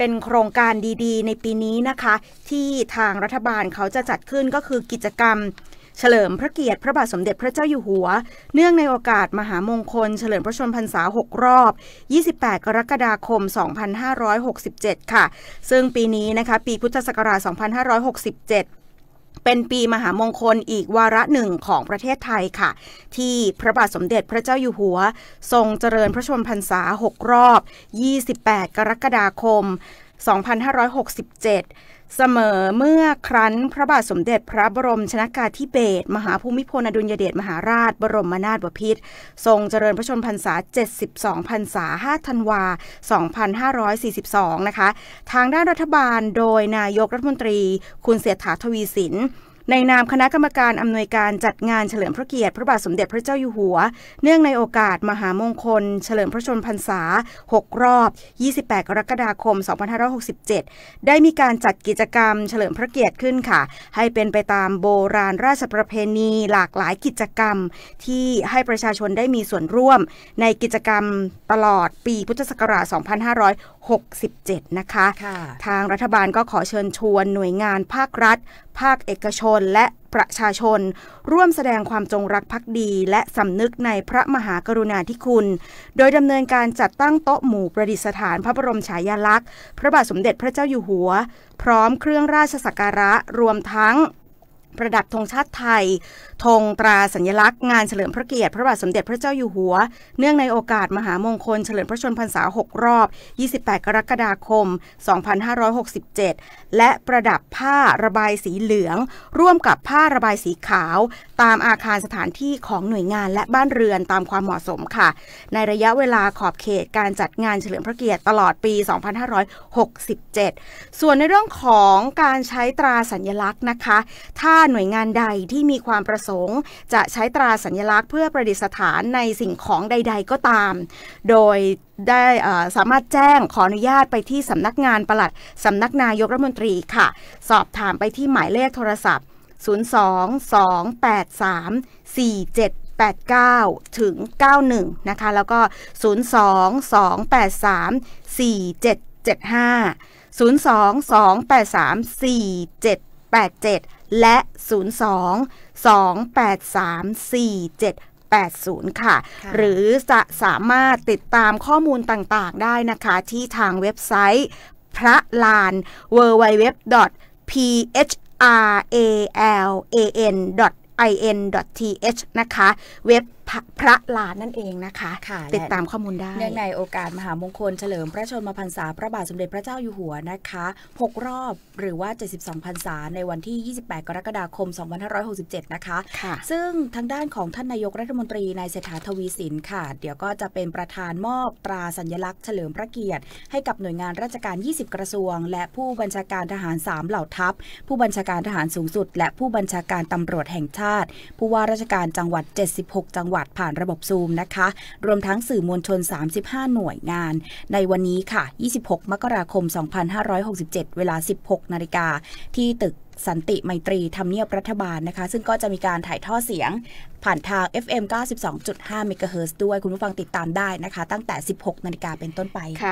เป็นโครงการดีๆ ในปีนี้นะคะ ที่ทางรัฐบาลเขาจะจัดขึ้นก็คือกิจกรรม เฉลิมพระเกียรติพระบาทสมเด็จพระเจ้าอยู่หัว เนื่องในโอกาสมหามงคล เฉลิมพระชนมพรรษา6 รอบ 28 กรกฎาคม 2567 ค่ะ ซึ่งปีนี้นะคะ ปีพุทธศักราช 2567เป็นปีมหามงคลอีกวาระหนึ่งของประเทศไทยค่ะ ที่พระบาทสมเด็จพระเจ้าอยู่หัว ทรงเจริญพระชนมพรรษา6 รอบ 28 กรกฎาคม 2567เสมอเมื่อครั้นพระบาทสมเด็จพระบรมชนากาธิเบศรมหาภูมิพลอดุลยเดชมหาราช บรมนาถบพิตรทรงเจริญพระชนมพรรษา 72พรรษา5ธันวา2542 นะคะ ทางด้านรัฐบาลโดยนายกรัฐมนตรีคุณเสถาทวีสินในนามคณะกรรมการอำนวยการจัดงานเฉลิมพระเกียรติพระบาทสมเด็จพระเจ้าอยู่หัว เนื่องในโอกาสมหามงคล เฉลิมพระชนมพรรษา 6 รอบ 28 กรกฎาคม 2567 ได้มีการจัดกิจกรรมเฉลิมพระเกียรติขึ้นค่ะ ให้เป็นไปตามโบราณราชประเพณี หลากหลายกิจกรรมที่ให้ประชาชนได้มีส่วนร่วม ในกิจกรรมตลอดปีพุทธศักราช 2567 นะคะคะทางรัฐบาลก็ขอเชิญชวนหน่วยงานภาครัฐ ภาคเอกชนนและประชาชนร่วมแสดงความจงรักภักดี และสำนึกในพระมหากรุณาธิคุณ โดยดำเนินการจัดตั้งโต๊ะหมู่ประดิษฐานพระบรมฉายาลักษณ์ พระบาทสมเด็จพระเจ้าอยู่หัว พร้อมเครื่องราชสักการะรวมทั้งประดับธงชาติไทย ธงตราสัญลักษณ์งานเฉลิมพระเกียรติพระบาทสมเด็จพระเจ้าอยู่หัว เนื่องในโอกาสมหามงคลเฉลิมพระชนพรรษา 6 รอบ 28 กรกฎาคม 2567 และประดับผ้าระบายสีเหลืองร่วมกับผ้าระบายสีขาว ตามอาคารสถานที่ของหน่วยงานและบ้านเรือนตามความเหมาะสมค่ะ ในระยะเวลาขอบเขตการจัดงานเฉลิมพระเกียรติตลอดปี 2567 ส่วนในเรื่องของการใช้ตราสัญลักษณ์นะคะ ถ้าหน่วยงานใดที่มีความประสงค์ จะใช้ตราสัญลักษณ์เพื่อประดิษฐานในสิ่งของใดๆก็ตาม โดยได้สามารถแจ้งขออนุญาตไปที่สำนักงานปลัด สำนักนายกรัฐมนตรีค่ะ สอบถามไปที่หมายเลขโทรศัพท์ 0228347 89 ถึง 91 นะคะ แล้วก็ 0 2 2 8 3 4 7 7 5 0 2 2 8 3 4 7 0 87และ 02 283 47 80 ค่ะ หรือ จะสามารถติดตามข้อมูลต่าง ๆได้นะคะ ที่ทางเว็บไซต์ พระลาน w w w p h r a l a n i n t h นะคะเว็บพระลานนั่นเองนะคะคะ ติดตามข้อมูลได้เนื่องในโอกาสมหามงคลเฉลิมพระชนมพรรษา พระบาทสมเด็จพระเจ้าอยู่หัวนะคะ 6 รอบหรือว่า 72พรรษา ในวันที่ 28 กรกฎาคม 2567 นะคะคะซึ่งทางด้านของท่านนายกรัฐมนตรี นายเศรษฐาทวีสินค่ะ เดี๋ยวก็จะเป็นประธานมอบตราสัญลักษณ์เฉลิมพระเกียรติ ให้กับหน่วยงานราชการ 20 กระทรวง และผู้บัญชาการทหาร 3 เหล่าทัพ ผู้บัญชาการทหารสูงสุด และผู้บัญชาการตำรวจแห่งชาติ ผู้ว่าราชการจังหวัด 76 จังหวัดวัดผ่านระบบซูมนะคะ รวมทั้งสื่อมวลชน 35 หน่วยงาน ในวันนี้ค่ะ 26 มกราคม 2567 เวลา 16นาฬิกา ที่ตึกสันติไมตรีทำเนียบรัฐบาลนะคะ ซึ่งก็จะมีการถ่ายทอดเสียงผ่านทาง FM 92.5ิร์ด้วย คุณผู้ฟังติดตามได้นะคะ ตั้งแต่ 16นาฬิกาเป็นต้นไปค่ะ